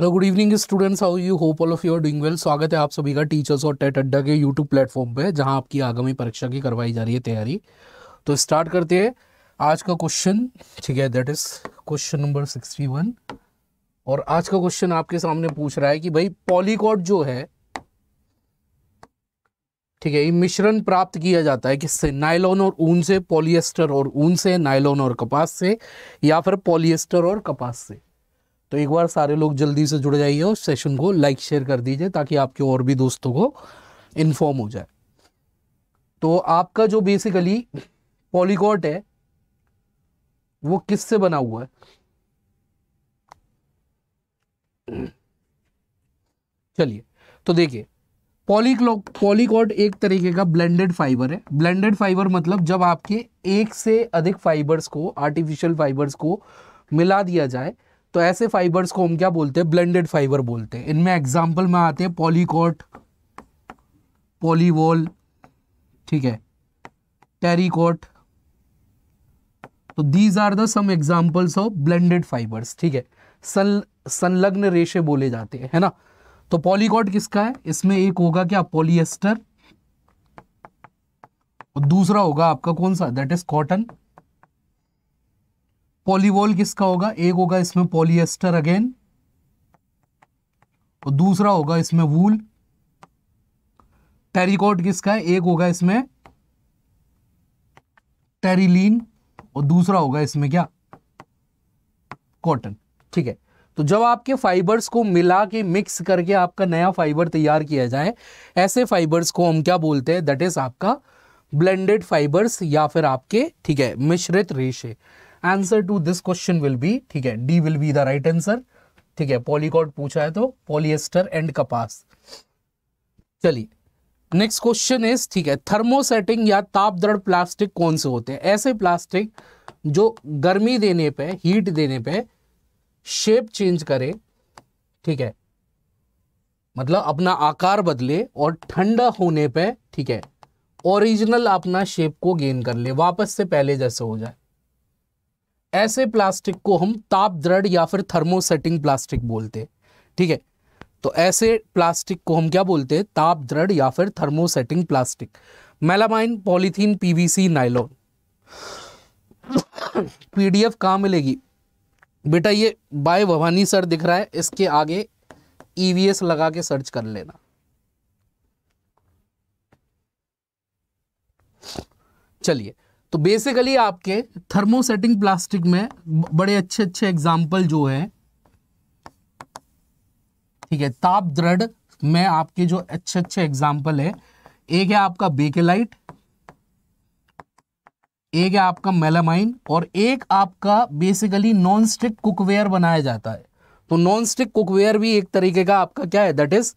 Hello good evening students how you hope all of you are doing well स्वागत है आप सभी का टीचर्स और टेट अड्डा के यूट्यूब प्लेटफॉर्म पे जहां आपकी आगामी परीक्षा की करवाई जा रही है तैयारी तो स्टार्ट करते हैं आज का क्वेश्चन ठीक है that is question number sixty one और आज का क्वेश्चन आपके सामने पूछ रहा है कि भाई पॉलीकॉट जो है ठीक है ये मिश्रण प्राप्त किया जाता है किससे नायलॉन और ऊन से पॉलिएस्टर और ऊन से नायलॉन और कपास से या फिर पॉलिएस्टर और कपास से तो एक बार सारे लोग जल्दी से जुड़ जाइए और सेशन को लाइक शेयर कर दीजिए ताकि आपके और भी दोस्तों को इन्फॉर्म हो जाए तो आपका जो बेसिकली पॉलीकॉट है वो किससे बना हुआ है चलिए तो देखिए पॉलीक्लॉक पॉलीकॉट एक तरीके का ब्लेंडेड फाइबर है ब्लेंडेड फाइबर मतलब जब आपके एक से अधिक फाइबर्स को आर्टिफिशियल फाइबर्स को मिला दिया जाए तो ऐसे फाइबर्स को हम क्या बोलते हैं ब्लेंडेड फाइबर बोलते हैं इनमें एग्जाम्पल में आते हैं पॉलीकॉट पॉलीवॉल ठीक है टेरिकॉट तो these are the some examples of blended fibres ठीक है सन संलग्न रेशे बोले जाते हैं है ना तो पॉलीकॉट किसका है इसमें एक होगा क्या पॉलिएस्टर और दूसरा होगा आपका कौन सा दैट इज कॉटन पॉलीवॉल किसका होगा एक होगा इसमें पॉलिएस्टर अगेन और दूसरा होगा इसमें वूल टेरिकॉट किसका है एक होगा इसमें टेरिलीन और दूसरा होगा इसमें क्या कॉटन ठीक है तो जब आपके फाइबर्स को मिला के मिक्स करके आपका नया फाइबर तैयार किया जाए ऐसे फाइबर्स को हम क्या बोलते हैं दैट इज आपका ब्लेंडेड फाइबर्स या फिर आपके ठीक है मिश्रित रेशे answer to this question will be ठीक है D will be the right answer ठीक है पॉलीकॉट पूछा है तो पॉलिएस्टर एंड कपास चलिए नेक्स्ट क्वेश्चन इज ठीक है थर्मोसेटिंग या तापद्रढ़ प्लास्टिक कौन से होते हैं ऐसे प्लास्टिक जो गर्मी देने पे हीट देने पे शेप चेंज करे ठीक है मतलब अपना आकार बदले और ठंडा होने पे ठीक है ओरिजिनल अपना शेप को गेन कर ले वापस से पहले जैसे हो जाए ऐसे प्लास्टिक को हम ताप दृढ़ या फिर थर्मोसेटिंग प्लास्टिक बोलते हैं ठीक है तो ऐसे प्लास्टिक को हम क्या बोलते हैं ताप दृढ़ या फिर thermosetting plastic melamine polythene PVC nylon PDF कहाँ मिलेगी बेटा ये बाय भवानी सर दिख रहा है इसके आगे ईवीएस e लगा के सर्च कर लेना चलिए तो बेसिकली आपके थर्मोसेटिंग प्लास्टिक में बड़े अच्छे अच्छे एग्जाम्पल जो है ठीक है ताप दृढ़ में आपके जो अच्छे अच्छे एग्जाम्पल है एक है आपका बेकेलाइट एक है आपका मेलामाइन और एक आपका बेसिकली नॉन स्टिक कुकवेयर बनाया जाता है तो नॉन स्टिक कुकवेयर भी एक तरीके का आपका क्या है दैट इज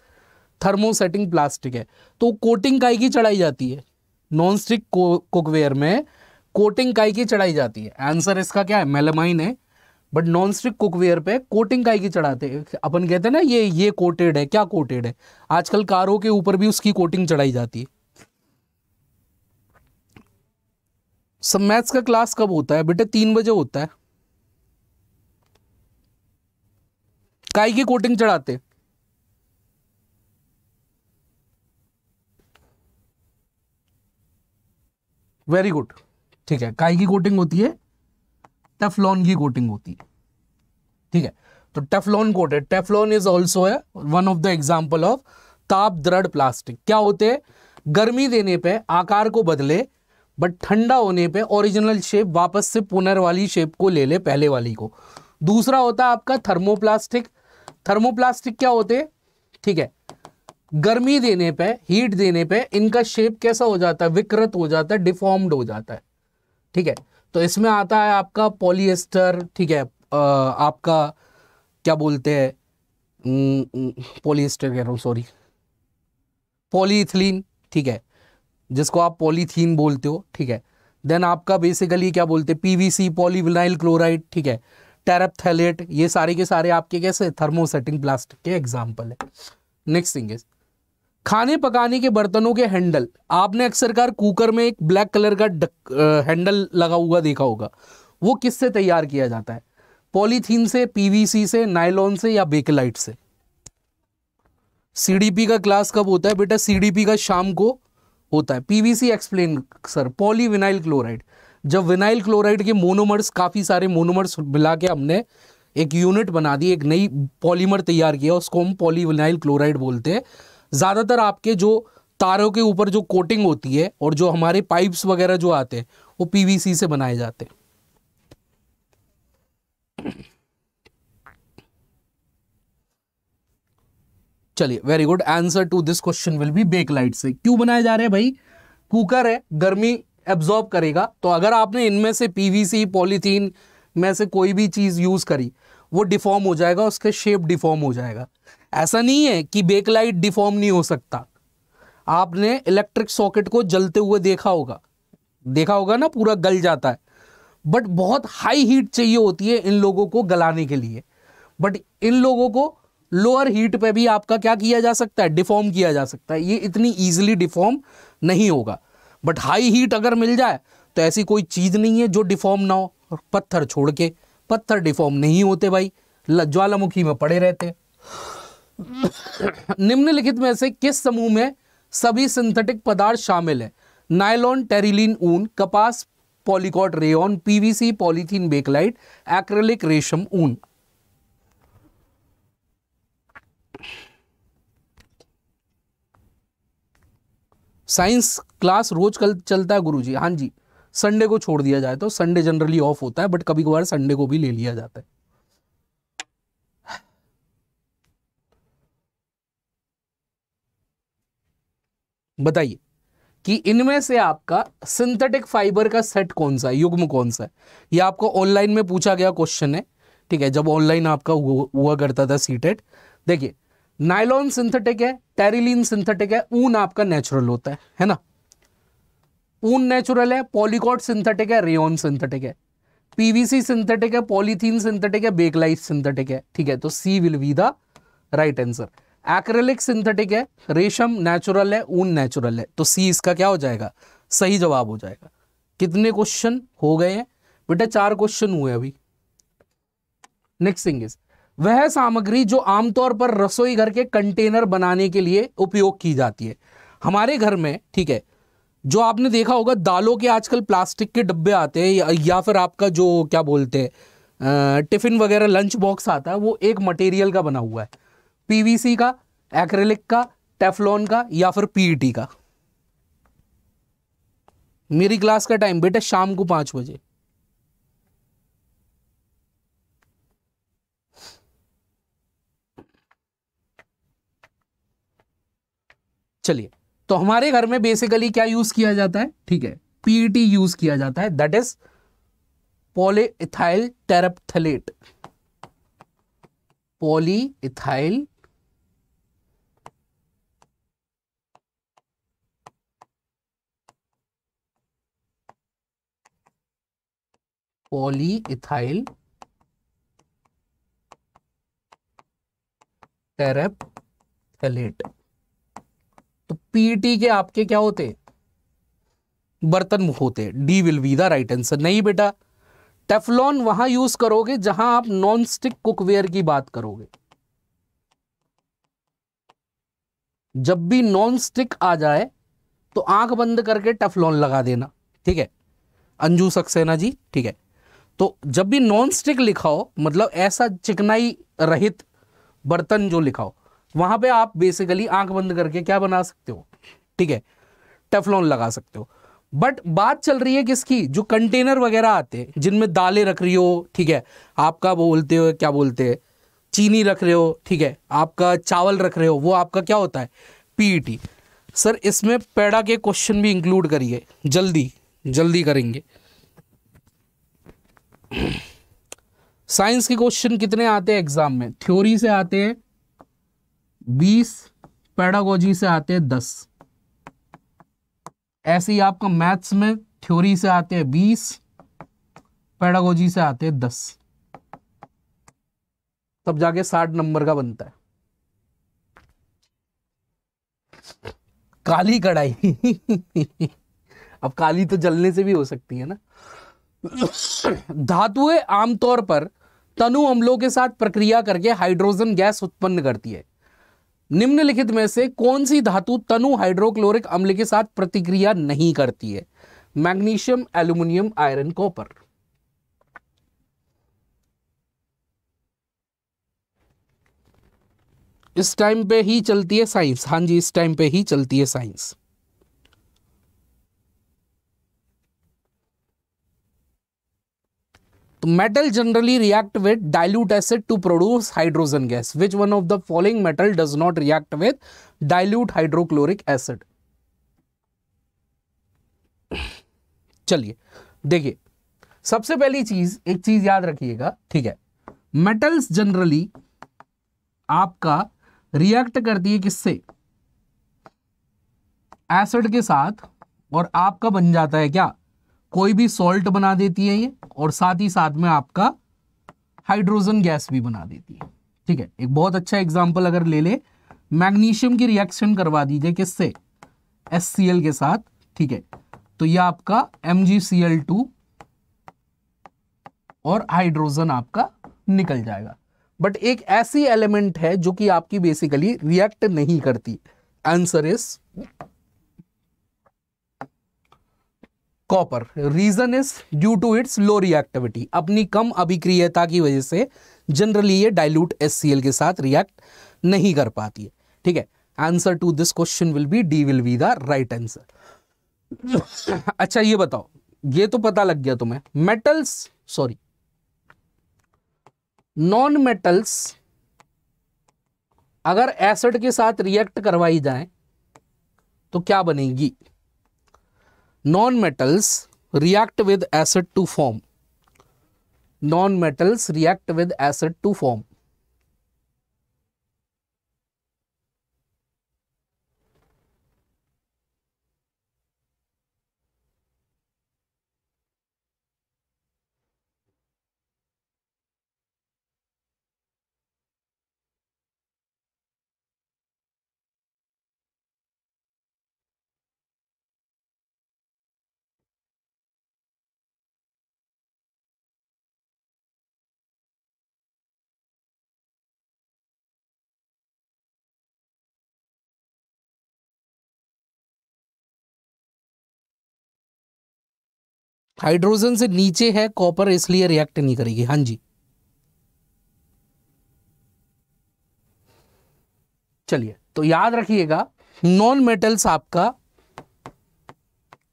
थर्मोसेटिंग प्लास्टिक है तो कोटिंग काई की चढ़ाई जाती है नॉन स्टिक कुकवेयर में कोटिंग काई की चढ़ाई जाती है आंसर इसका क्या है मेलेमाइन है बट नॉन स्टिक कुकवेयर पे कोटिंग काई की चढ़ाते अपन कहते हैं ना ये ये कोटेड है क्या कोटेड है आजकल कारों के ऊपर भी उसकी कोटिंग चढ़ाई जाती है सब मैथ्स का क्लास कब होता है बेटे तीन बजे होता है काई की कोटिंग चढ़ाते वेरी गुड ठीक है काई की कोटिंग होती है टेफलॉन की कोटिंग होती है ठीक है तो टेफलॉन कोट है Teflon is also one of the example of ताप दृढ़ प्लास्टिक क्या होते हैं गर्मी देने पे आकार को बदले बट ठंडा होने पे ओरिजिनल शेप वापस से पुनर्वाली शेप को ले ले पहले वाली को दूसरा होता है आपका थर्मोप्लास्टिक थर्मोप्लास्टिक क्या होते ठीक है गर्मी देने पे हीट देने पे इनका शेप कैसा हो जाता है विकृत हो जाता है डिफॉर्म्ड हो जाता है ठीक है तो इसमें आता है आपका पॉलिएस्टर ठीक है आपका क्या बोलते हैं पॉलिएस्टर कह रहा हूँ सॉरी पॉलीथिलीन ठीक है जिसको आप पॉलीथीन बोलते हो ठीक है देन आपका बेसिकली क्या बोलते हैं पीवीसी पॉलीविनाइल क्लोराइड ठीक है टेरपथैलेट ये सारे के सारे आपके कैसे थर्मोसेटिंग प्लास्टिक के एग्जाम्पल है नेक्स्ट थिंग इज खाने पकाने के बर्तनों के हैंडल आपने अक्सर कार कुकर में एक ब्लैक कलर का डक, आ, हैंडल लगा हुआ देखा होगा वो किससे तैयार किया जाता है पॉलीथीन से पीवीसी से नायलॉन से या बेकलाइट से सीडीपी का क्लास कब होता है बेटा सीडीपी का शाम को होता है PVC explain sir polyvinyl chloride जब विनाइल क्लोराइड के मोनोमर्स काफ़ी सारे मोनोमर्स मिला के हमने एक यूनिट बना दी एक नई पॉलीमर तैयार किया उसको हम पॉलीविनाइल क्लोराइड बोलते हैं ज़्यादातर आपके जो तारों के ऊपर जो कोटिंग होती है और जो हमारे पाइप्स वगैरह जो आते हैं वो पीवीसी से बनाए जाते हैं चलिए very good answer to this question will be bakelite से क्यों बनाए जा रहे हैं भाई कुकर है गर्मी एब्जॉर्ब करेगा तो अगर आपने इनमें से पीवीसी पॉलीथीन में से कोई भी चीज़ यूज़ करी वो डिफॉर्म हो जाएगा उसके शेप डिफॉर्म हो जाएगा ऐसा नहीं है कि बेकलाइट डिफॉर्म नहीं हो सकता आपने इलेक्ट्रिक सॉकेट को जलते हुए देखा होगा देखा होगा ना पूरा गल जाता है बट बहुत हाई हीट चाहिए होती है इन लोगों को गलाने के लिए बट इन लोगों को लोअर हीट पे भी आपका क्या किया जा सकता है डिफॉर्म किया जा सकता है ये इतनी ईजिली डिफॉर्म नहीं होगा बट हाई हीट अगर मिल जाए तो ऐसी कोई चीज़ नहीं है जो डिफॉर्म ना हो पत्थर छोड़ के पत्थर डिफॉर्म नहीं होते भाई ज्वालामुखी में पड़े रहते हैं निम्नलिखित में से किस समूह में सभी सिंथेटिक पदार्थ शामिल है नायलॉन टेरिलीन ऊन कपास polycot rayon PVC polythene bakelite acrylic रेशम ऊन साइंस क्लास रोज कल चलता है गुरुजी हाँ जी संडे को छोड़ दिया जाए तो संडे जनरली ऑफ होता है बट कभी कभार संडे को भी ले लिया जाता है बताइए कि इनमें से आपका सिंथेटिक फाइबर का सेट कौन सा है युग्म कौन सा है ये आपको ऑनलाइन में पूछा गया क्वेश्चन है ठीक है जब ऑनलाइन आपका हुआ करता था सीटेट देखिए नाइलॉन सिंथेटिक है टेरिलीन सिंथेटिक है ऊन आपका नेचुरल होता है है ना ऊन नेचुरल है पॉलीकॉट सिंथेटिक है रेन सिंथेटिक है पीवीसी सिंथेटिक है पॉलीथीन सिंथेटिक है बेकलाइट सिंथेटिक है ठीक है तो C will be the right answer acrylic synthetic है रेशम नेचुरल है ऊन नेचुरल है तो सी इसका क्या हो जाएगा सही जवाब हो जाएगा कितने क्वेश्चन हो गए हैं बेटा चार क्वेश्चन हुए अभी नेक्स्ट थिंग इज वह सामग्री जो आमतौर पर रसोई घर के कंटेनर बनाने के लिए उपयोग की जाती है हमारे घर में ठीक है जो आपने देखा होगा दालों के आजकल प्लास्टिक के डब्बे आते हैं या, या फिर आपका जो क्या बोलते हैं टिफ़िन वगैरह लंच बॉक्स आता है वो एक मटेरियल का बना हुआ है पीवीसी का एक्रेलिक का टेफलॉन का या फिर पीईटी का मेरी क्लास का टाइम बेटा शाम को पांच बजे चलिए तो हमारे घर में बेसिकली क्या यूज किया जाता है ठीक है पीईटी यूज किया जाता है दैट इज पॉलीइथाइल टेरपथलेट पॉलीइथाइल पॉलीइथाइल टेरेपथेलेट तो पीटी e के आपके क्या होते बर्तन मुख होते D will be the right answer नहीं बेटा टेफलॉन वहां यूज करोगे जहां आप नॉन स्टिक कुकवेयर की बात करोगे जब भी नॉन स्टिक आ जाए तो आंख बंद करके टेफलॉन लगा देना ठीक है अंजू सक्सेना जी ठीक है तो जब भी नॉन स्टिक लिखाओ मतलब ऐसा चिकनाई रहित बर्तन जो लिखाओ वहां वहाँ पे आप बेसिकली आंख बंद करके क्या बना सकते हो ठीक है टेफलॉन लगा सकते हो बट बात चल रही है किसकी जो कंटेनर वगैरह आते हैं जिनमें दालें रख रही हो ठीक है आपका बोलते हो क्या बोलते हैं चीनी रख रहे हो ठीक है आपका चावल रख रहे हो वो आपका क्या होता है पीईटी सर e इसमें पेड़ा के क्वेश्चन भी इंक्लूड करिए जल्दी जल्दी करेंगे साइंस के क्वेश्चन कितने आते हैं एग्जाम में थ्योरी से आते हैं बीस पैडागोजी से आते हैं दस ऐसे ही आपका मैथ्स में थ्योरी से आते हैं बीस पैडागोजी से आते हैं दस तब जाके साठ नंबर का बनता है काली कढ़ाई अब काली तो जलने से भी हो सकती है ना धातुएं आमतौर पर तनु अम्लों के साथ प्रक्रिया करके हाइड्रोजन गैस उत्पन्न करती है निम्नलिखित में से कौन सी धातु तनु हाइड्रोक्लोरिक अम्ल के साथ प्रतिक्रिया नहीं करती है मैग्नीशियम एल्यूमिनियम आयरन कॉपर इस टाइम पे ही चलती है साइंस हाँ जी इस टाइम पे ही चलती है साइंस तो metal generally react with dilute acid to produce hydrogen gas which one of the following metal does not react with dilute hydrochloric acid चलिए देखिए सबसे पहली चीज एक चीज याद रखिएगा ठीक है मेटल्स जनरली आपका रिएक्ट करती है किससे एसिड के साथ और आपका बन जाता है क्या कोई भी सॉल्ट बना देती है ये और साथ ही साथ में आपका हाइड्रोजन गैस भी बना देती है ठीक है एक बहुत अच्छा एग्जाम्पल अगर ले ले मैग्नीशियम की रिएक्शन करवा दीजिए किससे एस के साथ ठीक है तो ये आपका एम और हाइड्रोजन आपका निकल जाएगा बट एक ऐसी एलिमेंट है जो कि आपकी बेसिकली रिएक्ट नहीं करती answer is copper reason is due to its low reactivity अपनी कम अभिक्रियता की वजह से जनरली ये डाइल्यूट एस के साथ रिएक्ट नहीं कर पाती है ठीक है answer to this question will be D will be the right answer अच्छा ये बताओ ये तो पता लग गया तुम्हें मेटल्स सॉरी नॉन मेटल्स अगर एसिड के साथ रिएक्ट करवाई जाए तो क्या बनेगी non-metals react with acid to form non-metals react with acid to form hydrogen से नीचे है कॉपर इसलिए रिएक्ट नहीं करेगी हाँ जी चलिए तो याद रखिएगा नॉन मेटल्स आपका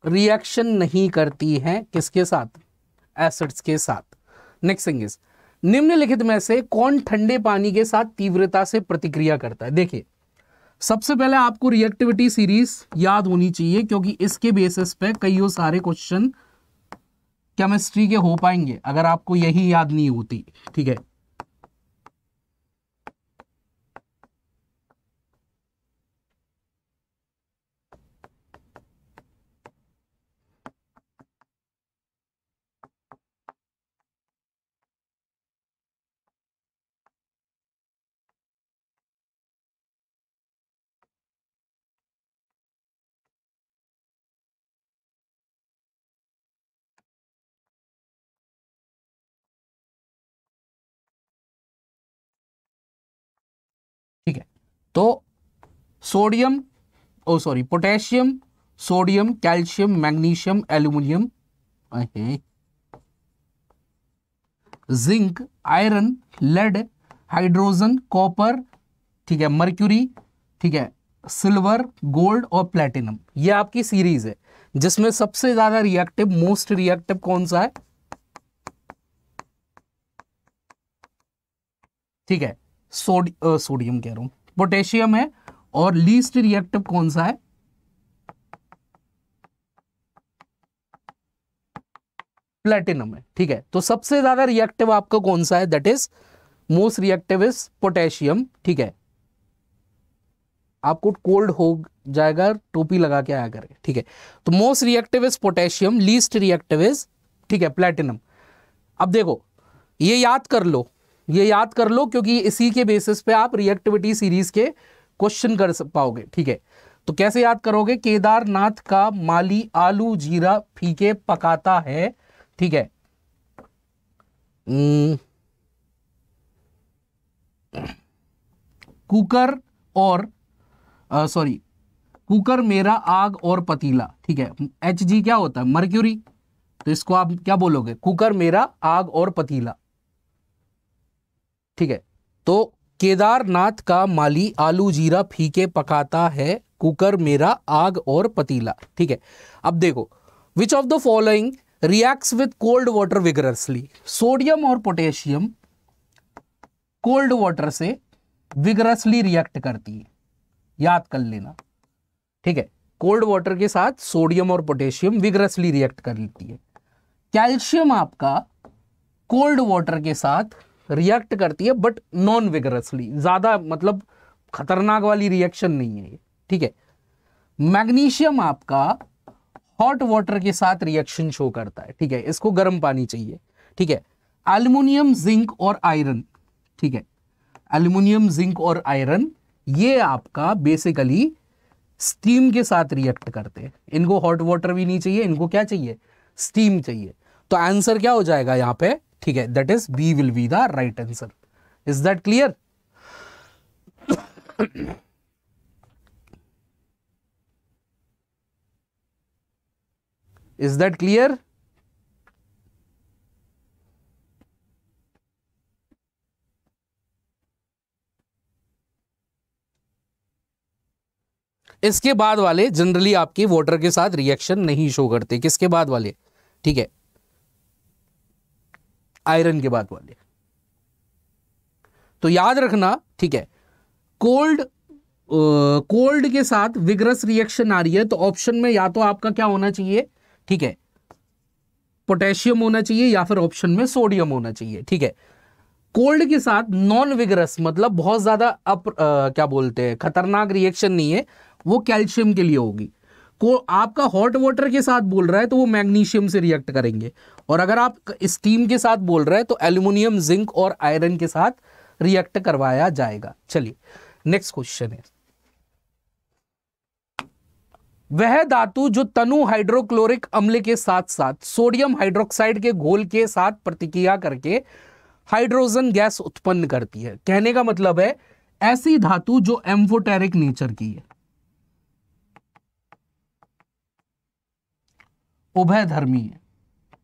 रिएक्शन नहीं करती हैं किसके साथ एसिड्स के साथ नेक्स्ट थिंग इज निम्नलिखित में से कौन ठंडे पानी के साथ तीव्रता से प्रतिक्रिया करता है देखिए सबसे पहले आपको रिएक्टिविटी सीरीज याद होनी चाहिए क्योंकि इसके बेसिस पे कई सारे क्वेश्चन केमिस्ट्री के हो पाएंगे अगर आपको यही याद नहीं होती ठीक है तो सोडियम ओ sorry potassium sodium calcium magnesium aluminium zinc iron lead hydrogen copper ठीक है मर्क्यूरी ठीक है सिल्वर गोल्ड और प्लेटिनम ये आपकी सीरीज है जिसमें सबसे ज्यादा रिएक्टिव मोस्ट रिएक्टिव कौन सा है ठीक है सोडियम सोडियम कह रहा हूं पोटेशियम है और लीस्ट रिएक्टिव कौन सा है प्लेटिनम है ठीक है तो सबसे ज्यादा रिएक्टिव आपका कौन सा है that is most reactive is potassium ठीक है आपको कोल्ड हो जाएगा टोपी लगा के आया करें ठीक है तो most reactive is potassium least reactive is ठीक है प्लेटिनम अब देखो ये याद कर लो ये याद कर लो क्योंकि इसी के बेसिस पे आप रिएक्टिविटी सीरीज के क्वेश्चन कर पाओगे ठीक है तो कैसे याद करोगे केदारनाथ का माली आलू जीरा फीके पकाता है ठीक है कुकर और सॉरी कुकर मेरा आग और पतीला ठीक है एच जी क्या होता है मर्क्यूरी तो इसको आप क्या बोलोगे कुकर मेरा आग और पतीला ठीक है तो केदारनाथ का माली आलू जीरा फीके पकाता है कुकर मेरा आग और पतीला ठीक है अब देखो which of the following reacts with cold water vigorously sodium और पोटेशियम कोल्ड वाटर से विगरसली रिएक्ट करती है याद कर लेना ठीक है कोल्ड वाटर के साथ सोडियम और पोटेशियम विगरसली रिएक्ट कर लेती है कैल्शियम आपका कोल्ड वाटर के साथ रिएक्ट करती है बट नॉन विगरसली ज़्यादा मतलब खतरनाक वाली रिएक्शन नहीं है ये ठीक है मैग्नीशियम आपका हॉट वाटर के साथ रिएक्शन शो करता है ठीक है इसको गर्म पानी चाहिए ठीक है एल्यूमिनियम जिंक और आयरन ठीक है एल्यूमिनियम जिंक और आयरन ये आपका बेसिकली स्टीम के साथ रिएक्ट करते हैं इनको हॉट वाटर भी नहीं चाहिए इनको क्या चाहिए स्टीम चाहिए तो आंसर क्या हो जाएगा यहाँ पे ठीक है that is B will be the right answer is that clear is that clear इसके बाद वाले जनरली आपके वाटर के साथ रिएक्शन नहीं शो करते किसके बाद वाले ठीक है आयरन के बाद वाले तो याद रखना ठीक है कोल्ड कोल्ड के साथ विग्रस रिएक्शन आ रही है तो ऑप्शन में या तो आपका क्या होना चाहिए ठीक है पोटेशियम होना चाहिए या फिर ऑप्शन में सोडियम होना चाहिए ठीक है कोल्ड के साथ नॉन विग्रस मतलब बहुत ज्यादा अप आ, क्या बोलते हैं खतरनाक रिएक्शन नहीं है वो कैल्शियम के लिए होगी को आपका हॉट वाटर के साथ बोल रहा है तो वो मैग्नीशियम से रिएक्ट करेंगे और अगर आप स्टीम के साथ बोल रहे हैं तो एल्यूमिनियम जिंक और आयरन के साथ रिएक्ट करवाया जाएगा चलिए नेक्स्ट क्वेश्चन है वह धातु जो तनु हाइड्रोक्लोरिक अम्ल के साथ साथ सोडियम हाइड्रोक्साइड के घोल के साथ प्रतिक्रिया करके हाइड्रोजन गैस उत्पन्न करती है कहने का मतलब है ऐसी धातु जो एम्फोटेरिक नेचर की है उभय धर्मी है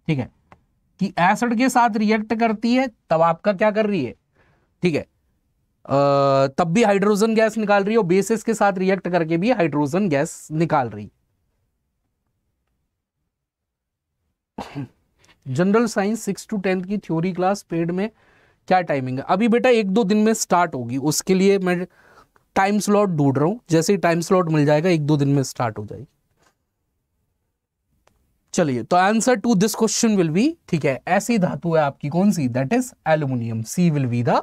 ठीक है कि एसिड के साथ रिएक्ट करती है तब आपका क्या कर रही है ठीक है आ, तब भी हाइड्रोजन गैस निकाल रही है और बेसिस के साथ रिएक्ट करके भी हाइड्रोजन गैस निकाल रही है general science six to tenth की थ्योरी क्लास पेड में क्या टाइमिंग है अभी बेटा एक दो दिन में स्टार्ट होगी उसके लिए मैं टाइम स्लॉट ढूंढ रहा हूं जैसे ही टाइम स्लॉट मिल जाएगा एक दो दिन में स्टार्ट हो जाएगी चलिए तो answer to this question will be ठीक है ऐसी धातु है आपकी कौन सी that is aluminium C will be the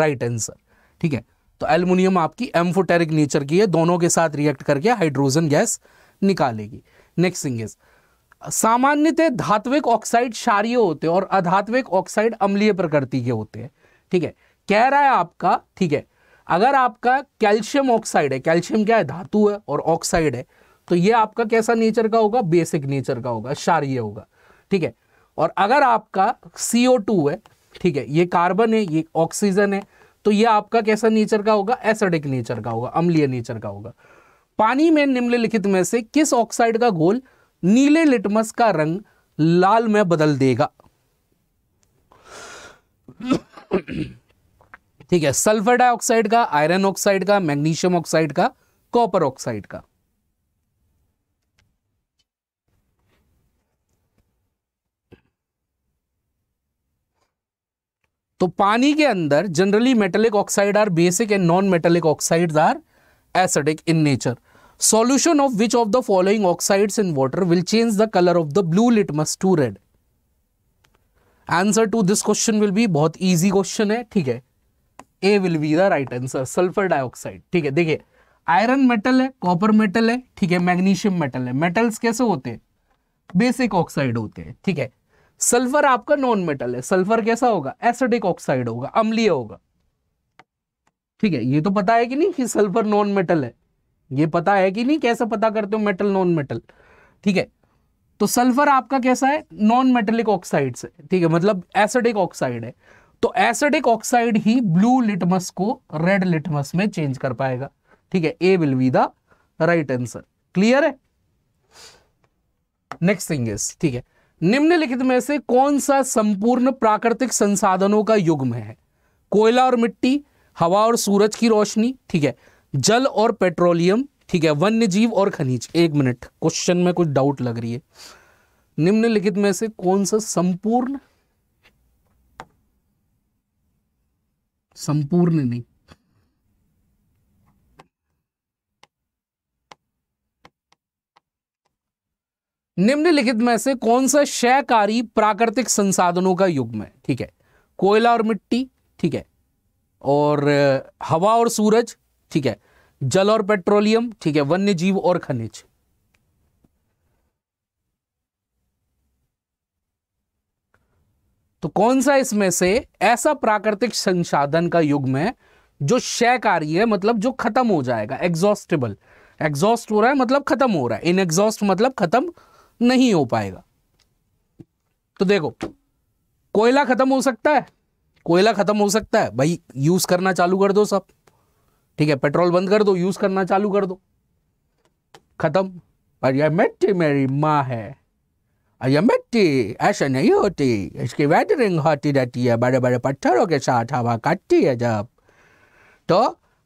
right answer ठीक है तो एल्यूमिनियम आपकी एम्फोटेरिक नेचर की है दोनों के साथ रिएक्ट करके हाइड्रोजन गैस निकालेगी नेक्स्ट थिंग इज सामान्यतः धात्विक ऑक्साइड क्षारिय होते हैं और अधात्विक ऑक्साइड अम्लीय प्रकृति के होते हैं ठीक है कह रहा है आपका ठीक है अगर आपका कैल्शियम ऑक्साइड है कैल्शियम क्या है धातु है और ऑक्साइड है तो ये आपका कैसा नेचर का होगा बेसिक नेचर का होगा क्षारिय होगा ठीक है और अगर आपका सीओ टू है ठीक है ये कार्बन है ये ऑक्सीजन है तो ये आपका कैसा नेचर का होगा एसिडिक नेचर का होगा अम्लीय नेचर का होगा पानी में निम्नलिखित में से किस ऑक्साइड का घोल नीले लिटमस का रंग लाल में बदल देगा ठीक है सल्फर डाइऑक्साइड का आयरन ऑक्साइड का मैग्नीशियम ऑक्साइड का कॉपर ऑक्साइड का तो पानी के अंदर generally metallic oxide are basic and non metallic oxide are acidic in nature solution of which of the following oxide in water will change the colour of the blue litmus to red answer to this question will be बहुत easy question है ठीक है A will be the right answer sulphur dioxide ठीक है देखिए iron metal है copper metal है ठीक है मैग्नीशियम मेटल है मेटल्स कैसे होते हैं बेसिक ऑक्साइड होते हैं ठीक है सल्फर आपका नॉन मेटल है सल्फर कैसा होगा एसिडिक ऑक्साइड होगा अम्लीय होगा ठीक है ये तो पता है कि नहीं कि सल्फर नॉन मेटल है ये पता है कि नहीं कैसे पता करते हो मेटल नॉन मेटल ठीक है तो सल्फर आपका कैसा है नॉन मेटलिक ऑक्साइड से ठीक है मतलब एसिडिक ऑक्साइड है तो एसिडिक ऑक्साइड ही ब्लू लिटमस को रेड लिटमस में चेंज कर पाएगा ठीक है A will be the right answer clear है नेक्स्ट थिंग इज ठीक है निम्नलिखित में से कौन सा संपूर्ण प्राकृतिक संसाधनों का युग्म है कोयला और मिट्टी हवा और सूरज की रोशनी ठीक है जल और पेट्रोलियम ठीक है वन्य जीव और खनिज एक मिनट क्वेश्चन में कुछ डाउट लग रही है निम्नलिखित में से कौन सा संपूर्ण संपूर्ण नहीं निम्नलिखित में से कौन सा शयकारी प्राकृतिक संसाधनों का युग्म है ठीक है कोयला और मिट्टी ठीक है और हवा और सूरज ठीक है जल और पेट्रोलियम ठीक है वन्य जीव और खनिज तो कौन सा इसमें से ऐसा प्राकृतिक संसाधन का युग में जो शयकारी है मतलब जो खत्म हो जाएगा एग्जॉस्टेबल एग्जॉस्ट हो रहा है मतलब खत्म हो रहा है इन एग्जॉस्ट मतलब खत्म नहीं हो पाएगा तो देखो कोयला खत्म हो सकता है कोयला खत्म हो सकता है भाई यूज करना चालू कर दो सब ठीक है पेट्रोल बंद कर दो यूज करना चालू कर दो खत्म यह मिट्टी मेरी माँ है यह मिट्टी ऐसा नहीं होती इसकी वेटरिंग होती रहती है बड़े बड़े पत्थरों के साथ हवा काटती है जब तो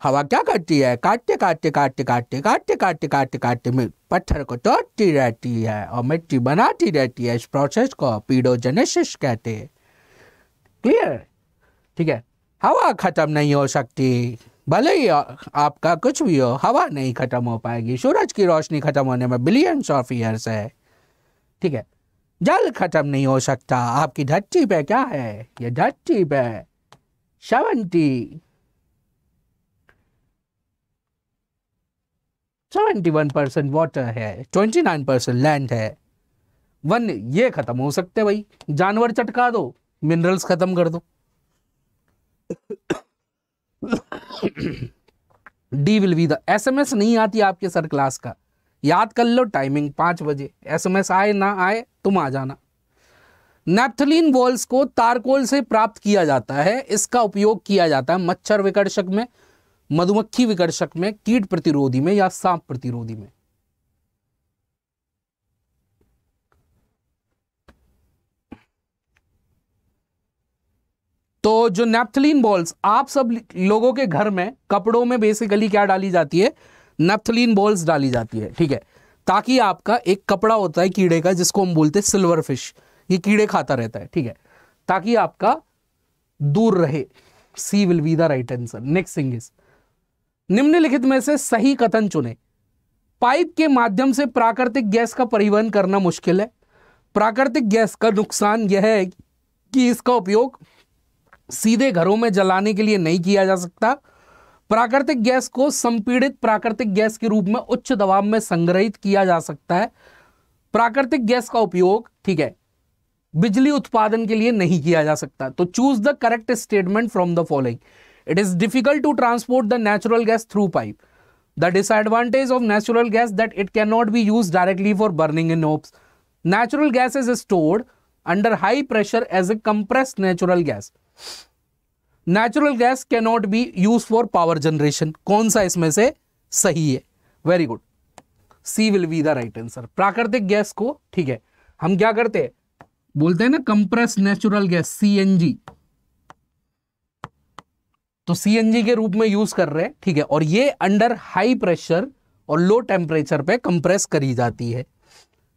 हवा क्या करती है काटते काटते काटते काटते काटते काटते काटते काटते में पत्थर को तोड़ती रहती है और मिट्टी बनाती रहती है इस प्रोसेस को पीडोजेनेसिस कहते हैं क्लियर ठीक है हवा ख़त्म नहीं हो सकती भले ही आपका कुछ भी हो हवा नहीं ख़त्म हो पाएगी सूरज की रोशनी ख़त्म होने में बिलियंस ऑफ ईयर्स है ठीक है जल ख़त्म नहीं हो सकता आपकी धरती पे क्या है ये धरती पे seventy seventy one percent water है ट्वेंटी नाइन परसेंट लैंड है वन ये खत्म हो सकते भाई जानवर चटका दो मिनरल्स खत्म कर दो D will be the SMS नहीं आती आपके सर क्लास का याद कर लो टाइमिंग पांच बजे एसएमएस आए ना आए तुम आ जाना नेप्थलीन वॉल्स को तारकोल से प्राप्त किया जाता है इसका उपयोग किया जाता है मच्छर विकर्षक में मधुमक्खी विकर्षक में कीट प्रतिरोधी में या सांप प्रतिरोधी में तो जो नेप्थलीन बॉल्स आप सब लोगों के घर में कपड़ों में बेसिकली क्या डाली जाती है नेप्थलीन बॉल्स डाली जाती है ठीक है ताकि आपका एक कपड़ा होता है कीड़े का जिसको हम बोलते हैं सिल्वर फिश ये कीड़े खाता रहता है ठीक है ताकि आपका दूर रहे C will be the right answer next thing is निम्नलिखित में से सही कथन चुने पाइप के माध्यम से प्राकृतिक गैस का परिवहन करना मुश्किल है प्राकृतिक गैस का नुकसान यह है कि इसका उपयोग सीधे घरों में जलाने के लिए नहीं किया जा सकता प्राकृतिक गैस को संपीड़ित प्राकृतिक गैस के रूप में उच्च दबाव में संग्रहित किया जा सकता है प्राकृतिक गैस का उपयोग ठीक है बिजली उत्पादन के लिए नहीं किया जा सकता तो choose the correct statement from the following It is difficult to transport the natural gas through pipe. The disadvantage of natural gas that it cannot be used directly for burning in hopes. Natural gas is stored under high pressure as a compressed natural gas. Natural gas cannot be use for power generation कौन सा इसमें से सही है very good C will be the right answer प्राकृतिक gas को ठीक है हम क्या करते हैं बोलते हैं ना compress natural gas C N G तो सीएनजी के रूप में यूज कर रहे हैं ठीक है और ये अंडर हाई प्रेशर और लो टेम्परेचर पे कंप्रेस करी जाती है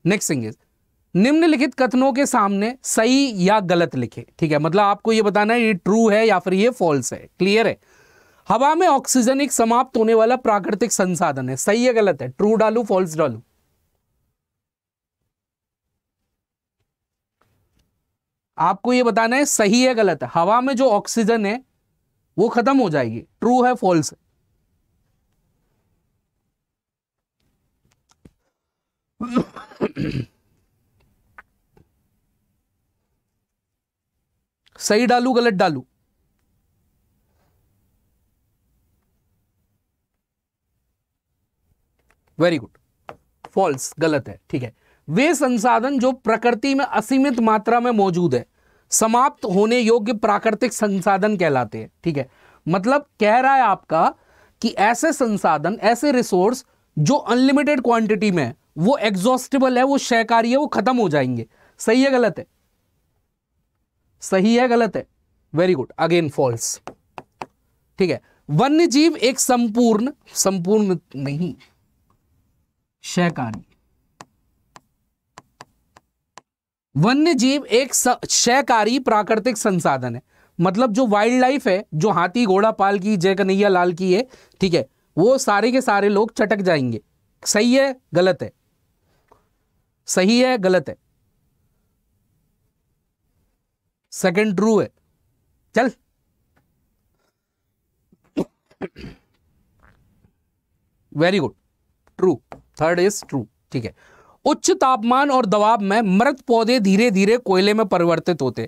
नेक्स्ट थिंग इज निम्नलिखित कथनों के सामने सही या गलत लिखे ठीक है मतलब आपको ये बताना है ये ट्रू है या फिर ये फॉल्स है क्लियर है हवा में ऑक्सीजन एक समाप्त होने वाला प्राकृतिक संसाधन है सही है गलत है ट्रू डालू फॉल्स डालू आपको ये बताना है सही है गलत है हवा में जो ऑक्सीजन है वो खत्म हो जाएगी ट्रू है फॉल्स है सही डालू गलत डालू वेरी गुड फॉल्स गलत है ठीक है वे संसाधन जो प्रकृति में असीमित मात्रा में मौजूद है समाप्त होने योग्य प्राकृतिक संसाधन कहलाते हैं ठीक है मतलब कह रहा है आपका कि ऐसे संसाधन ऐसे रिसोर्स जो अनलिमिटेड क्वांटिटी में है वो एग्जॉस्टेबल है वो सहकारी है वो खत्म हो जाएंगे सही है गलत है सही है गलत है वेरी गुड अगेन फॉल्स ठीक है वन्य जीव एक संपूर्ण संपूर्ण नहीं सहकारी वन्य जीव एक शहकारी प्राकृतिक संसाधन है मतलब जो वाइल्ड लाइफ है जो हाथी घोड़ा पाल की जय कन्हैया लाल की है ठीक है वो सारे के सारे लोग चटक जाएंगे सही है गलत है सही है गलत है सेकंड ट्रू है चल very good true third is true ठीक है उच्च तापमान और दबाव में मृत पौधे धीरे धीरे कोयले में परिवर्तित होते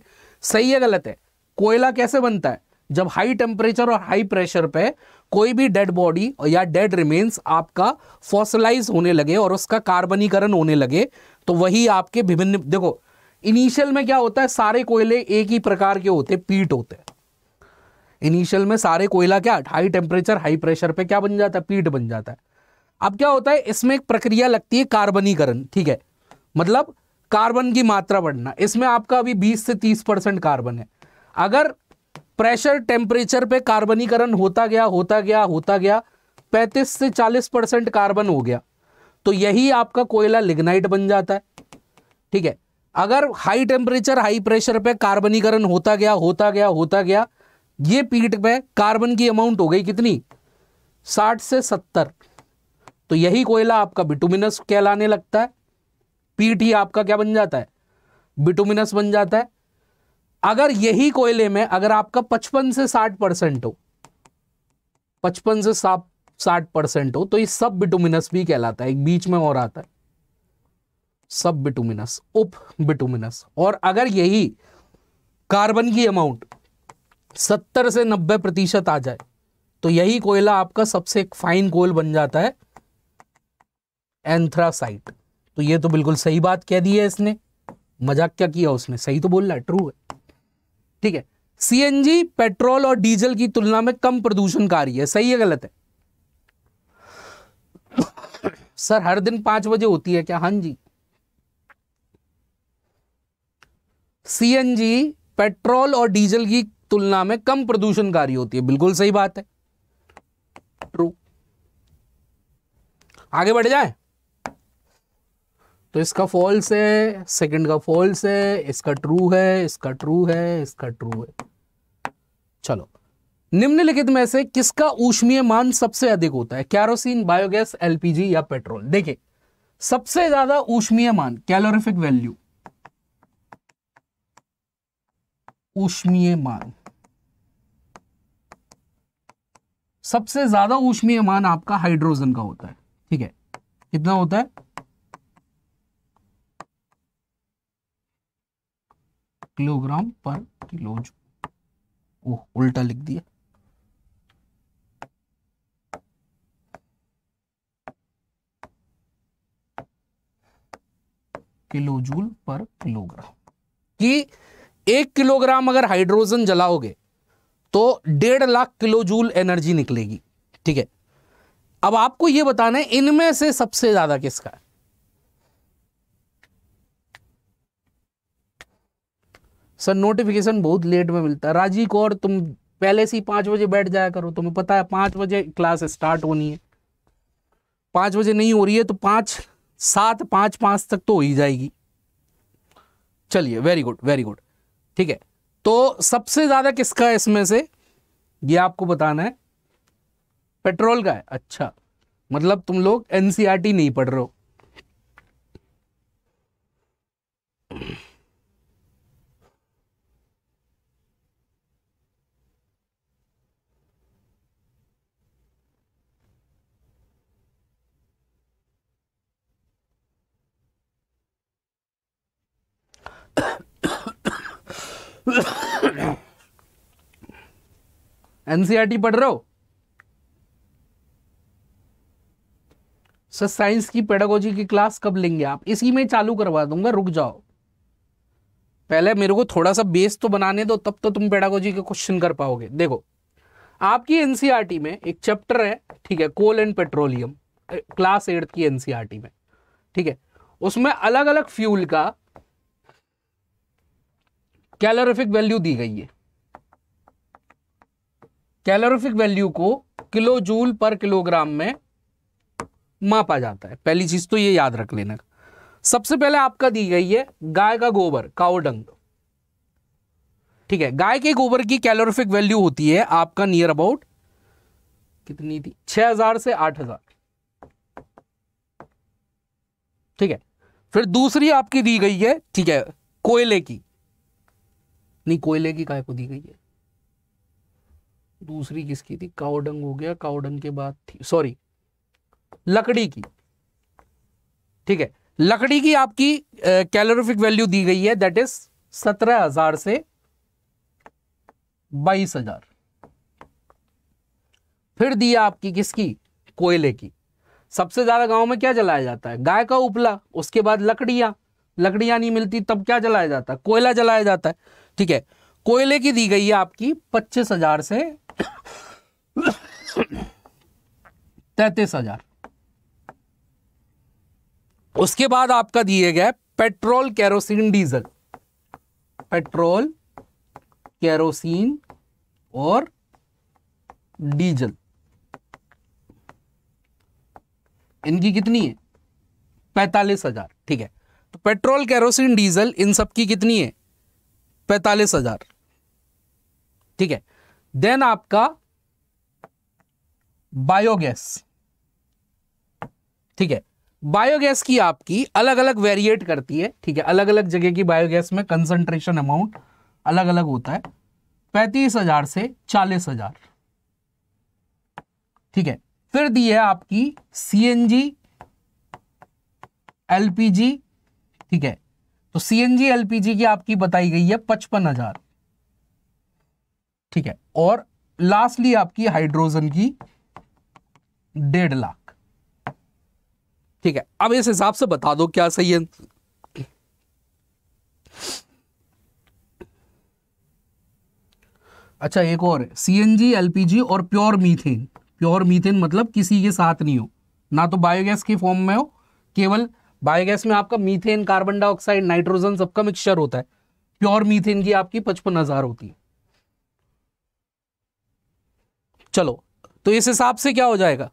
सही है गलत है कोयला कैसे बनता है जब हाई टेम्परेचर और हाई प्रेशर पे कोई भी डेड बॉडी या डेड रिमेन्स आपका फॉसिलाइज होने लगे और उसका कार्बनीकरण होने लगे तो वही आपके विभिन्न देखो इनिशियल में क्या होता है सारे कोयले एक ही प्रकार के होते पीट होते इनिशियल में सारे कोयला क्या हाई टेम्परेचर हाई प्रेशर पे क्या बन जाता है पीट बन जाता है अब क्या होता है इसमें एक प्रक्रिया लगती है कार्बनीकरण ठीक है मतलब कार्बन की मात्रा बढ़ना इसमें आपका अभी 20 से 30 परसेंट कार्बन है अगर प्रेशर टेम्परेचर पे कार्बनीकरण होता गया होता गया होता गया 35 से 40 परसेंट कार्बन हो गया तो यही आपका कोयला लिग्नाइट बन जाता है ठीक है अगर हाई टेम्परेचर हाई प्रेशर पे कार्बनीकरण होता गया होता गया होता गया ये पीठ पे कार्बन की अमाउंट हो गई कितनी साठ से सत्तर तो यही कोयला आपका बिटुमिनस कहलाने लगता है पीटी ही आपका क्या बन जाता है बिटुमिनस बन जाता है अगर यही कोयले में अगर आपका पचपन से साठ परसेंट हो पचपन से साठ परसेंट हो तो ये सब बिटुमिनस भी कहलाता है एक बीच में और आता है सब बिटुमिनस उप बिटुमिनस और अगर यही कार्बन की अमाउंट सत्तर से नब्बे प्रतिशत आ जाए तो यही कोयला आपका सबसे फाइन कोयल बन जाता है एंथ्रासाइट तो ये तो बिल्कुल सही बात कह दी है इसने मजाक क्या किया उसने सही तो बोल रहा है ट्रू है ठीक है सीएनजी पेट्रोल और डीजल की तुलना में कम प्रदूषणकारी है सही है गलत है सर हर दिन पांच बजे होती है क्या हाँ जी सीएनजी पेट्रोल और डीजल की तुलना में कम प्रदूषणकारी होती है बिल्कुल सही बात है ट्रू आगे बढ़ जाए तो इसका फॉल्स है सेकंड का फॉल्स है इसका ट्रू है इसका ट्रू है इसका ट्रू है चलो निम्नलिखित में से किसका ऊष्मीय मान सबसे अधिक होता है कैरोसिन बायोगैस एलपीजी या पेट्रोल देखिए सबसे ज्यादा ऊष्मीय मान कैलोरिफिक वैल्यू ऊष्मीय मान सबसे ज्यादा ऊष्मीय मान आपका हाइड्रोजन का होता है ठीक है कितना होता है किलोग्राम पर किलो ओह उल्टा लिख दिया किलो जूल पर किलोग्राम कि एक किलोग्राम अगर हाइड्रोजन जलाओगे तो डेढ़ लाख किलो जूल एनर्जी निकलेगी ठीक है अब आपको यह बताना है इनमें से सबसे ज्यादा किसका है सर नोटिफिकेशन बहुत लेट में मिलता है राजी कौर तुम पहले से ही पाँच बजे बैठ जाया करो तुम्हें पता है पाँच बजे क्लास स्टार्ट होनी है पाँच बजे नहीं हो रही है तो पाँच सात पाँच पाँच तक तो हो ही जाएगी चलिए वेरी गुड वेरी गुड ठीक है तो सबसे ज़्यादा किसका है इसमें से ये आपको बताना है पेट्रोल का है अच्छा मतलब तुम लोग एनसीईआरटी e नहीं पढ़ रहे हो एनसीआरटी e पढ़ रहे हो सर साइंस की पेडागोजी की क्लास कब लेंगे आप इसी में चालू करवा दूंगा रुक जाओ पहले मेरे को थोड़ा सा बेस तो बनाने दो तब तो तुम पेडागोजी के क्वेश्चन कर पाओगे देखो आपकी एनसीआरटी e में एक चैप्टर है ठीक है coal and petroleum class eight की एनसीआरटी e में ठीक है उसमें अलग अलग फ्यूल का कैलोरिफिक वैल्यू दी गई है कैलोरिफिक वैल्यू को किलो जूल पर किलोग्राम में मापा जाता है पहली चीज तो ये याद रख लेना सबसे पहले आपका दी गई है गाय का गोबर काउडंग ठीक है गाय के गोबर की कैलोरिफिक वैल्यू होती है आपका नियर अबाउट कितनी थी छह हजार से आठ हजार ठीक है फिर दूसरी आपकी दी गई है ठीक है कोयले की नहीं कोयले की काय को दी गई है दूसरी किसकी थी काउडंग हो गया काउडंग के बाद थी सॉरी लकड़ी की ठीक है लकड़ी की आपकी कैलोरिफिक वैल्यू दी गई है दैट इज सत्रह हजार से बाईस हजार फिर दी आपकी किसकी कोयले की सबसे ज्यादा गांव में क्या जलाया जाता है गाय का उपला उसके बाद लकड़ियां लकड़ियां नहीं मिलती तब क्या जलाया जाता है कोयला जलाया जाता है ठीक है कोयले की दी गई है आपकी पच्चीस हजार से तैतीस हजार उसके बाद आपका दिए गया petrol kerosene diesel petrol kerosene और डीजल इनकी कितनी है पैतालीस हजार ठीक है तो पेट्रोल कैरोसिन डीजल इन सब की कितनी है पैतालीस हजार ठीक है देन आपका बायोगैस ठीक है बायोगैस की आपकी अलग अलग वेरिएट करती है ठीक है अलग अलग जगह की बायोगैस में कंसंट्रेशन अमाउंट अलग अलग होता है पैंतीस हजार से चालीस हजार ठीक है फिर दी है आपकी सीएनजी एलपीजी ठीक है तो सी एन जी की आपकी बताई गई है पचपन हजार ठीक है और लास्टली आपकी हाइड्रोजन की डेढ़ लाख ठीक है अब इस हिसाब से बता दो क्या सही है अच्छा एक और सी एन जी और प्योर मीथेन प्योर मीथेन मतलब किसी के साथ नहीं हो ना तो बायोगैस के फॉर्म में हो केवल बायोगैस में आपका मीथेन कार्बन डाइऑक्साइड नाइट्रोजन सबका मिक्सचर होता है प्योर मीथेन की आपकी पचपन हजार होती है चलो तो इस हिसाब से क्या हो जाएगा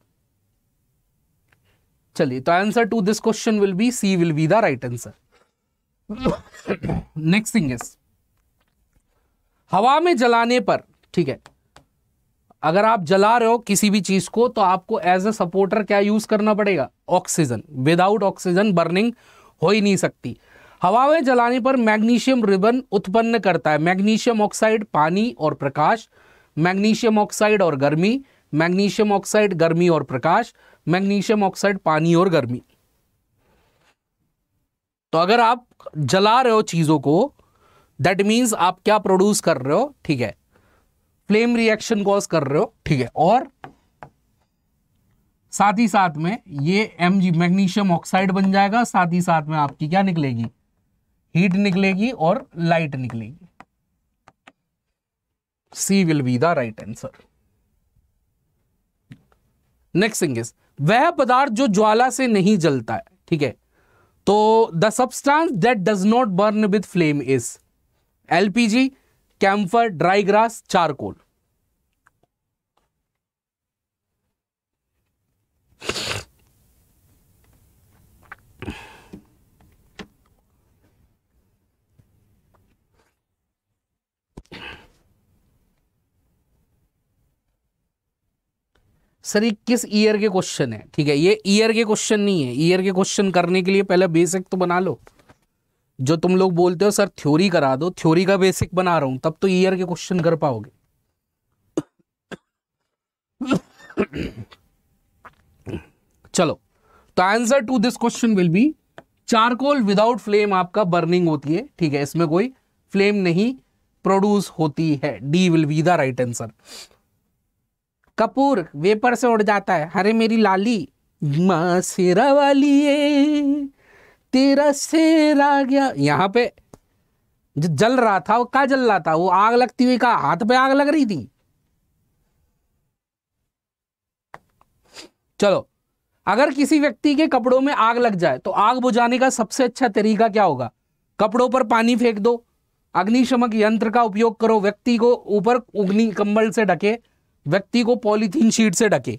चलिए तो answer to this question will be C will be the right answer next thing is हवा में जलाने पर ठीक है अगर आप जला रहे हो किसी भी चीज को तो आपको एज ए सपोर्टर क्या यूज करना पड़ेगा ऑक्सीजन विदाउट ऑक्सीजन बर्निंग हो ही नहीं सकती हवा में जलाने पर मैग्नीशियम रिबन उत्पन्न करता है मैग्नीशियम ऑक्साइड पानी और प्रकाश मैग्नीशियम ऑक्साइड और गर्मी मैग्नीशियम ऑक्साइड गर्मी और प्रकाश मैग्नीशियम ऑक्साइड पानी और गर्मी तो अगर आप जला रहे हो चीजों को दैट मीन्स आप क्या प्रोड्यूस कर रहे हो ठीक है फ्लेम रिएक्शन कॉज कर रहे हो ठीक है और साथ ही साथ में ये एम जी मैग्नीशियम ऑक्साइड बन जाएगा साथ ही साथ में आपकी क्या निकलेगी हीट निकलेगी और लाइट निकलेगी C will be the right answer next thing is वह पदार्थ जो ज्वाला से नहीं जलता है ठीक है तो the substance that does not burn with flame is LPG camphor dry grass charcoal sir ये किस ईयर के क्वेश्चन है ठीक है ये ईयर के क्वेश्चन नहीं है ईयर के क्वेश्चन करने के लिए पहले बेसिक तो बना लो जो तुम लोग बोलते हो सर थ्योरी करा दो थ्योरी का बेसिक बना रहा हूं तब तो ईयर के क्वेश्चन कर पाओगे चलो तो answer to this question will be charcoal without flame आपका बर्निंग होती है ठीक है इसमें कोई फ्लेम नहीं प्रोड्यूस होती है D will be the right answer कपूर वेपर से उड़ जाता है अरे मेरी लाली मासिरा वाली तेरा शेर आ गया यहाँ पे जो जल रहा था वो क्या जल रहा था वो आग लगती हुई का हाथ पे आग लग रही थी चलो अगर किसी व्यक्ति के कपड़ों में आग लग जाए तो आग बुझाने का सबसे अच्छा तरीका क्या होगा कपड़ों पर पानी फेंक दो अग्निशमक यंत्र का उपयोग करो व्यक्ति को ऊपर उग्नि कंबल से ढके व्यक्ति को पॉलीथीन शीट से ढके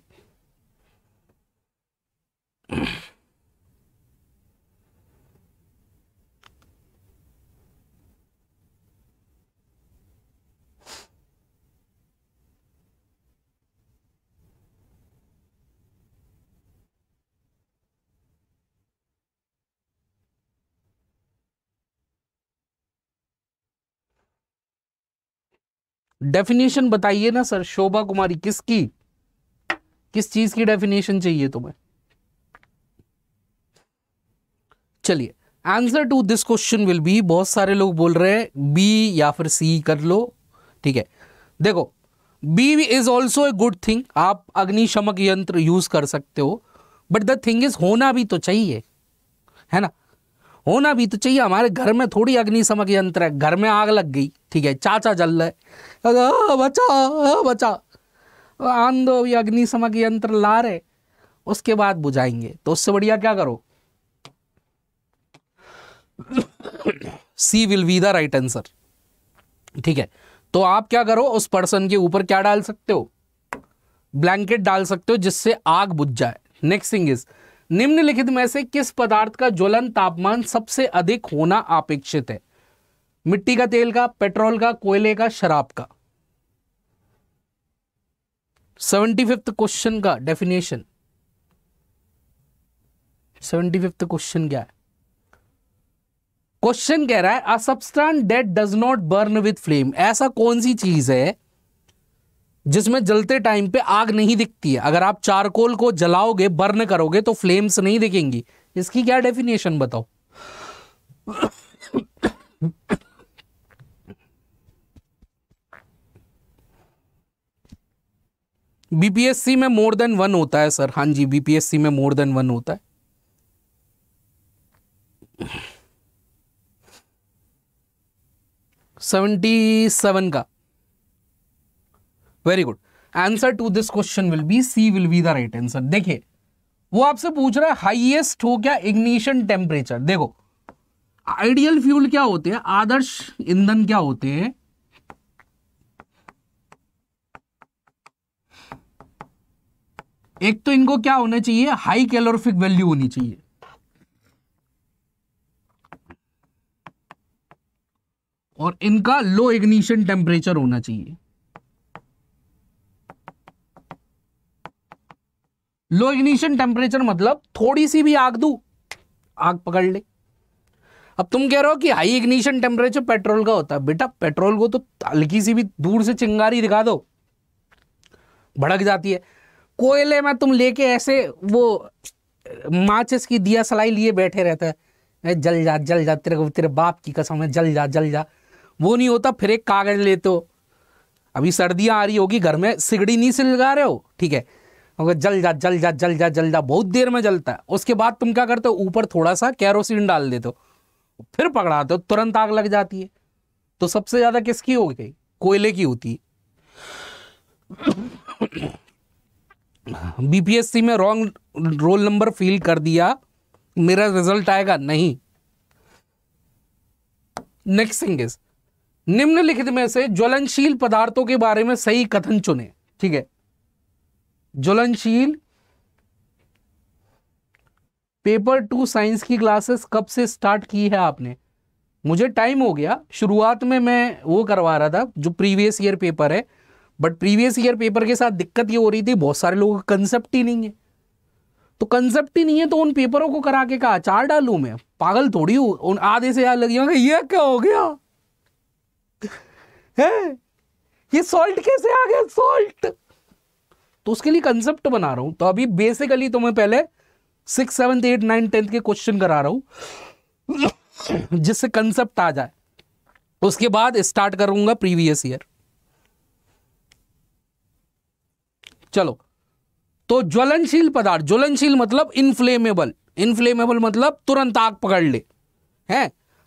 डेफिनेशन बताइए ना सर शोभा कुमारी किसकी किस चीज की डेफिनेशन चाहिए तुम्हें चलिए answer to this question will be बहुत सारे लोग बोल रहे हैं बी या फिर सी कर लो ठीक है देखो B is also a good thing आप अग्निशमक यंत्र यूज कर सकते हो बट द थिंग इज होना भी तो चाहिए है ना होना भी तो चाहिए हमारे घर में थोड़ी अग्निशमक यंत्र है घर में आग लग गई ठीक है चाचा जल रहे बचा आ बचा आन दो ये अग्निशमक यंत्र ला रहे उसके बाद बुझाएंगे तो उससे बढ़िया क्या करो C will be the right answer ठीक है तो आप क्या करो उस पर्सन के ऊपर क्या डाल सकते हो ब्लैंकेट डाल सकते हो जिससे आग बुझ जाए नेक्स्ट थिंग इज निम्नलिखित में से किस पदार्थ का ज्वलन तापमान सबसे अधिक होना अपेक्षित है मिट्टी का तेल का पेट्रोल का कोयले का शराब का सेवेंटी फिफ्थ क्वेश्चन का डेफिनेशन सेवेंटी फिफ्थ क्वेश्चन क्या है क्वेश्चन कह रहा है uh that does not burn with flame ऐसा कौन सी चीज है जिसमें जलते टाइम पे आग नहीं दिखती है अगर आप चारकोल को जलाओगे बर्न करोगे तो फ्लेम्स नहीं दिखेंगी इसकी क्या डेफिनेशन बताओ बीपीएससी में मोर देन वन होता है सर हां जी बीपीएससी में मोर देन वन होता है सेवेंटी सेवन का very good answer to this question will be C will be the right answer देखिए वो आपसे पूछ रहा है हाईएस्ट हो क्या इग्निशन टेम्परेचर देखो आइडियल फ्यूल क्या होते हैं आदर्श ईंधन क्या होते हैं एक तो इनको क्या होना चाहिए हाई कैलोरिफिक वैल्यू होनी चाहिए और इनका लो इग्निशन टेम्परेचर होना चाहिए लो इग्निशन टेम्परेचर मतलब थोड़ी सी भी आग दू आग पकड़ ले अब तुम कह रहे हो कि हाई इग्निशन टेम्परेचर पेट्रोल का होता है बेटा पेट्रोल को तो हल्की सी भी दूर से चिंगारी दिखा दो भड़क जाती है कोयले में तुम लेके ऐसे वो माचिस की दिया सलाई लिए बैठे रहता है जल जा जल जा तेरे को तेरे बाप की कसम है जल जा जल जा वो नहीं होता फिर एक कागज लेते हो अभी सर्दियां आ रही होगी घर में सिगड़ी नहीं सिलगा रहे हो ठीक है मगर जल जा जल जा जल जा जल जा बहुत देर में जलता है उसके बाद तुम क्या करते हो ऊपर थोड़ा सा कैरोसिन डाल देते हो फिर पकड़ाते हो तुरंत आग लग जाती है तो सबसे ज़्यादा किसकी हो गई कोयले की होती है बीपीएससी में रॉन्ग रोल नंबर फील कर दिया मेरा रिजल्ट आएगा नहीं नेक्स्ट थिंग इज निम्नलिखित में से ज्वलनशील पदार्थों के बारे में सही कथन चुने ठीक है ज्वलनशील पेपर टू साइंस की क्लासेस कब से स्टार्ट की है आपने मुझे टाइम हो गया शुरुआत में मैं वो करवा रहा था जो प्रीवियस ईयर पेपर है बट प्रीवियस ईयर पेपर के साथ दिक्कत ये हो रही थी बहुत सारे लोगों का कंसेप्ट ही नहीं है तो कंसेप्ट ही नहीं है तो उन पेपरों को करा के कहा चार डालू मैं पागल थोड़ी हूं उन आधे से याद लगी ये क्या हो गया है ये सॉल्ट कैसे आ गया सॉल्ट तो उसके लिए कंसेप्ट बना रहा हूं तो अभी बेसिकली तो मैं पहले six seven eight nine tenth के क्वेश्चन करा रहा हूं जिससे कंसेप्ट आ जाए उसके बाद स्टार्ट करूंगा प्रीवियस ईयर चलो तो ज्वलनशील पदार्थ ज्वलनशील मतलब इनफ्लेमेबल इनफ्लेमेबल मतलब तुरंत आग पकड़ ले है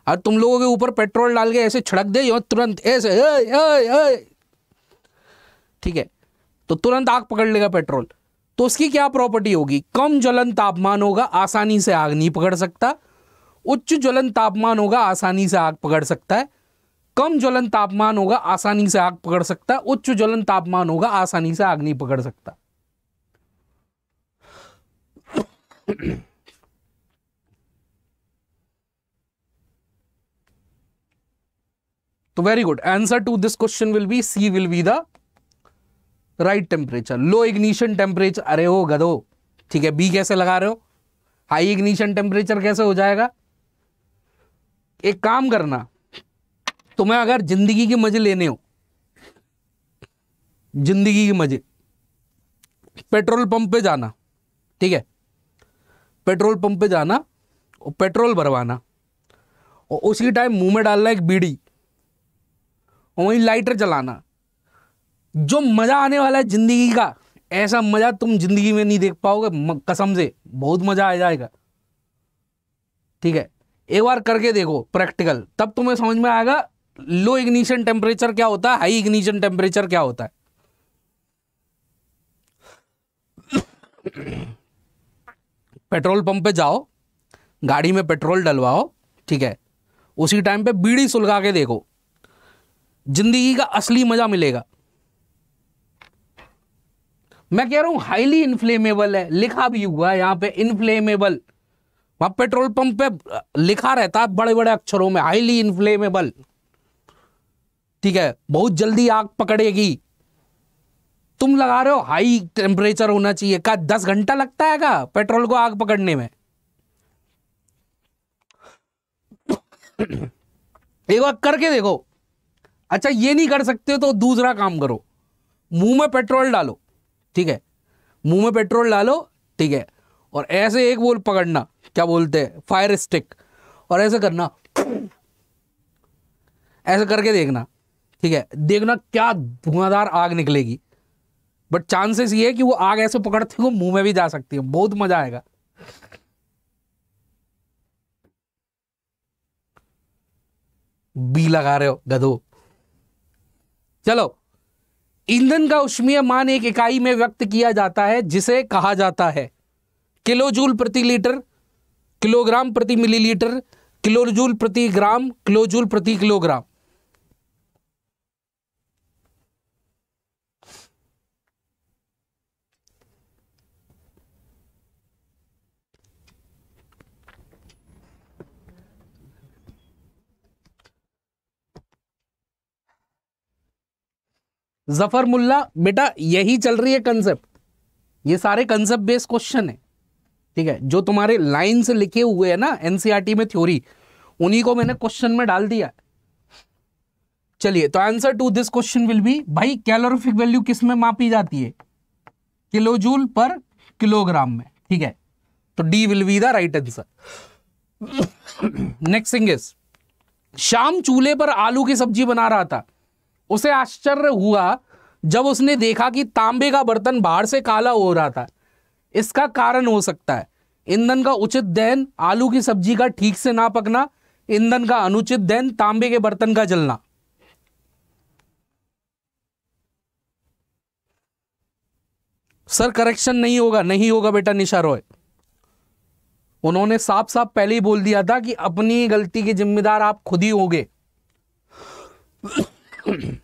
और तुम लोगों के ऊपर पेट्रोल डाल के ऐसे छिड़क दे और तुरंत ऐसे ठीक है तो तुरंत आग पकड़ लेगा पेट्रोल तो उसकी क्या प्रॉपर्टी होगी कम ज्वलन तापमान होगा आसानी से आग नहीं पकड़ सकता उच्च ज्वलन तापमान होगा आसानी से आग पकड़ सकता है कम ज्वलन तापमान होगा आसानी से आग पकड़ सकता है उच्च ज्वलन तापमान होगा आसानी से आग नहीं पकड़ सकता तो very good answer to this question will be C will be the right temperature low ignition temperature अरे हो गधो ठीक है बी कैसे लगा रहे हो हाई इग्निशन टेम्परेचर कैसे हो जाएगा एक काम करना तुम्हें अगर जिंदगी के मजे लेने हो जिंदगी के मजे पेट्रोल पंप पे जाना ठीक है पेट्रोल पंप पे जाना और पेट्रोल भरवाना और उसी टाइम मुंह में डालना एक बीड़ी और वहीं लाइटर चलाना जो मज़ा आने वाला है ज़िंदगी का ऐसा मज़ा तुम ज़िंदगी में नहीं देख पाओगे कसम से बहुत मज़ा आ जाएगा ठीक है एक बार करके देखो प्रैक्टिकल तब तुम्हें समझ में आएगा लो इग्निशन टेम्परेचर क्या होता है हाई इग्निशन टेम्परेचर क्या होता है पेट्रोल पंप पे जाओ गाड़ी में पेट्रोल डलवाओ ठीक है उसी टाइम पे बीड़ी सुलगा के देखो जिंदगी का असली मज़ा मिलेगा मैं कह रहा हूं हाईली इन्फ्लेमेबल है लिखा भी हुआ है यहाँ पे इन्फ्लेमेबल वहां पेट्रोल पंप पे लिखा रहता है बड़े बड़े अक्षरों में हाईली इन्फ्लेमेबल ठीक है बहुत जल्दी आग पकड़ेगी तुम लगा रहे हो हाई टेम्परेचर होना चाहिए क्या दस घंटा लगता है क्या पेट्रोल को आग पकड़ने में एक बार करके देखो अच्छा ये नहीं कर सकते तो दूसरा काम करो मुंह में पेट्रोल डालो ठीक है मुंह में पेट्रोल डालो ठीक है और ऐसे एक बोल पकड़ना क्या बोलते हैं फायर स्टिक और ऐसे करना ऐसे करके देखना ठीक है देखना क्या धुआंधार आग निकलेगी बट चांसेस ये है कि वो आग ऐसे पकड़ते हुए मुंह में भी जा सकती है बहुत मजा आएगा बी लगा रहे हो गधो चलो ईंधन का उष्मीय मान एक इकाई में व्यक्त किया जाता है जिसे कहा जाता है किलो जूल प्रति लीटर किलोग्राम प्रति मिलीलीटर किलोजूल प्रति ग्राम किलोजूल प्रति किलोग्राम जफर मुल्ला बेटा यही चल रही है कंसेप्ट ये सारे कंसेप्ट बेस्ड क्वेश्चन है ठीक है जो तुम्हारे लाइन से लिखे हुए है ना एनसीईआरटी e में थ्योरी उन्हीं को मैंने क्वेश्चन में डाल दिया चलिए तो answer to this question will be भाई कैलोरिफिक वैल्यू किस में मापी जाती है किलो जूल पर किलोग्राम में ठीक है तो D will be the right answer next thing is शाम चूल्हे पर आलू की सब्जी बना रहा था उसे आश्चर्य हुआ जब उसने देखा कि तांबे का बर्तन बाहर से काला हो रहा था इसका कारण हो सकता है ईंधन का उचित दहन आलू की सब्जी का ठीक से ना पकना ईंधन का अनुचित दहन तांबे के बर्तन का जलना सर करेक्शन नहीं होगा नहीं होगा बेटा निशा रॉय उन्होंने साफ साफ पहले ही बोल दिया था कि अपनी गलती के जिम्मेदार आप खुद ही होगे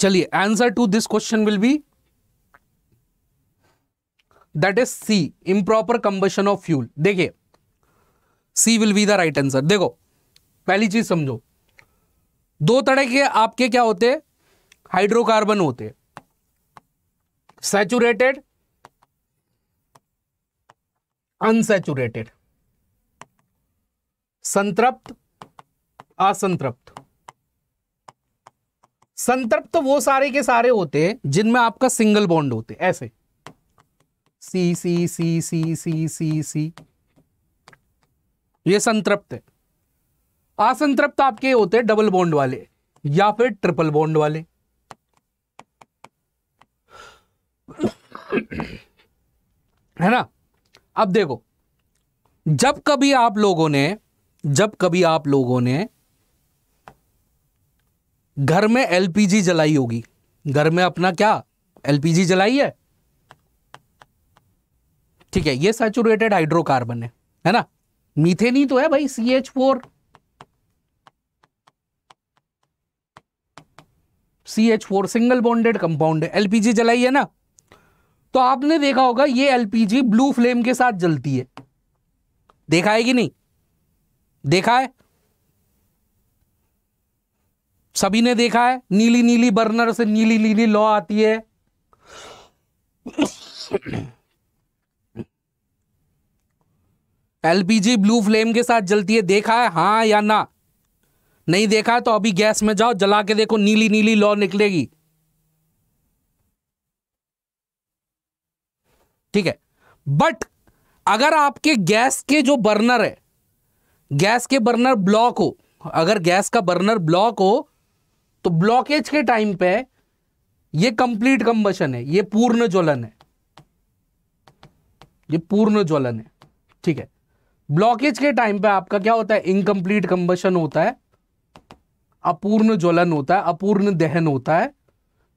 चलिए answer to this question will be that is C improper combustion of fuel देखिए C will be the right answer देखो पहली चीज समझो दो तरह के आपके क्या होते हाइड्रोकार्बन होते सैचुरेटेड अनसेचुरेटेड संतृप्त असंतृप्त संतृप्त वो सारे के सारे होते हैं जिनमें आपका सिंगल बॉन्ड होते ऐसे सी सी सी सी सी सी सी ये संतृप्त है असंतृप्त आपके होते हैं डबल बॉन्ड वाले या फिर ट्रिपल बॉन्ड वाले है ना अब देखो जब कभी आप लोगों ने जब कभी आप लोगों ने घर में एलपीजी जलाई होगी घर में अपना क्या एलपीजी जलाई है ठीक है ये सैचुरेटेड हाइड्रोकार्बन है है ना मीथेन ही तो है भाई C H four C H four single bonded compound है एलपीजी जलाई है ना तो आपने देखा होगा ये एलपीजी ब्लू फ्लेम के साथ जलती है देखा है कि नहीं देखा है सभी ने देखा है नीली नीली बर्नर से नीली नीली लॉ आती है एलपीजी ब्लू फ्लेम के साथ जलती है देखा है हाँ या ना नहीं देखा है तो अभी गैस में जाओ जला के देखो नीली नीली लॉ निकलेगी ठीक है बट अगर आपके गैस के जो बर्नर है गैस के बर्नर ब्लॉक हो अगर गैस का बर्नर ब्लॉक हो तो ब्लॉकेज के टाइम पे ये कंप्लीट कंबशन है ये पूर्ण ज्वलन है ये पूर्ण ज्वलन है ठीक है ब्लॉकेज के टाइम पे आपका क्या होता है इनकम्प्लीट कंबशन होता है अपूर्ण ज्वलन होता है अपूर्ण दहन होता है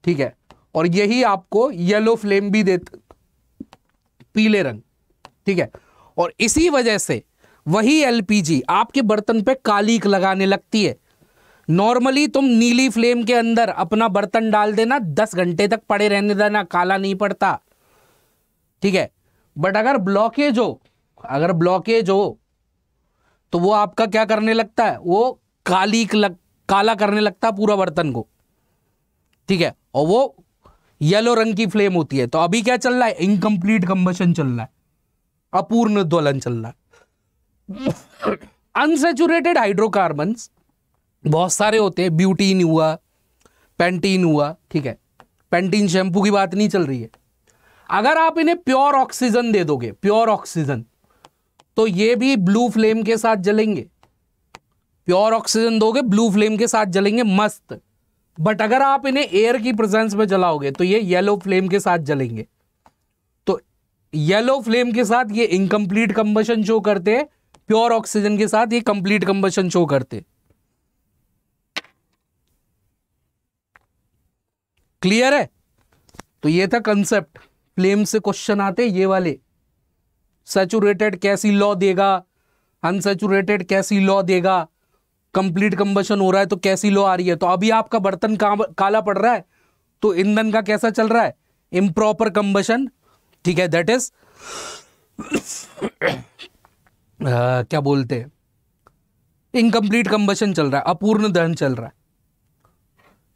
ठीक है और यही आपको येलो फ्लेम भी देते पीले रंग ठीक है और इसी वजह से वही एलपीजी आपके बर्तन पे कालीक लगाने लगती है नॉर्मली तुम नीली फ्लेम के अंदर अपना बर्तन डाल देना दस घंटे तक पड़े रहने देना काला नहीं पड़ता ठीक है बट अगर ब्लॉकेज हो अगर ब्लॉकेज हो तो वो आपका क्या करने लगता है वो काली लग, काला करने लगता है पूरा बर्तन को ठीक है और वो येलो रंग की फ्लेम होती है तो अभी क्या चल रहा है इनकम्प्लीट कंबशन चल रहा है अपूर्ण ज्वलन चल रहा है अनसेचुरेटेड हाइड्रोकार्बन्स बहुत सारे होते हैं ब्यूटीन हुआ पेंटीन हुआ ठीक है पेंटीन शैम्पू की बात नहीं चल रही है अगर आप इन्हें प्योर ऑक्सीजन दे दोगे प्योर ऑक्सीजन तो ये भी ब्लू फ्लेम के साथ जलेंगे प्योर ऑक्सीजन दोगे ब्लू फ्लेम के साथ जलेंगे मस्त बट अगर आप इन्हें एयर की प्रेजेंस में जलाओगे तो ये येलो फ्लेम के साथ जलेंगे तो येलो फ्लेम के साथ ये इनकम्प्लीट कंबशन शो करते हैं प्योर ऑक्सीजन के साथ ये कंप्लीट कंबशन शो करते हैं क्लियर है तो ये था कंसेप्ट फ्लेम से क्वेश्चन आते ये वाले सेचुरेटेड कैसी लॉ देगा अनसेचुरेटेड कैसी लॉ देगा कंप्लीट कंबशन हो रहा है तो कैसी लॉ आ रही है तो अभी आपका बर्तन काला पड़ रहा है तो ईंधन का कैसा चल रहा है इम्प्रॉपर कंबशन ठीक है दैट इज क्या बोलते हैं इनकम्प्लीट कंबशन चल रहा है अपूर्ण दहन चल रहा है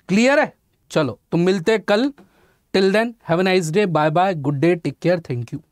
क्लियर है चलो तो मिलते कल till then have a nice day bye bye good day take care thank you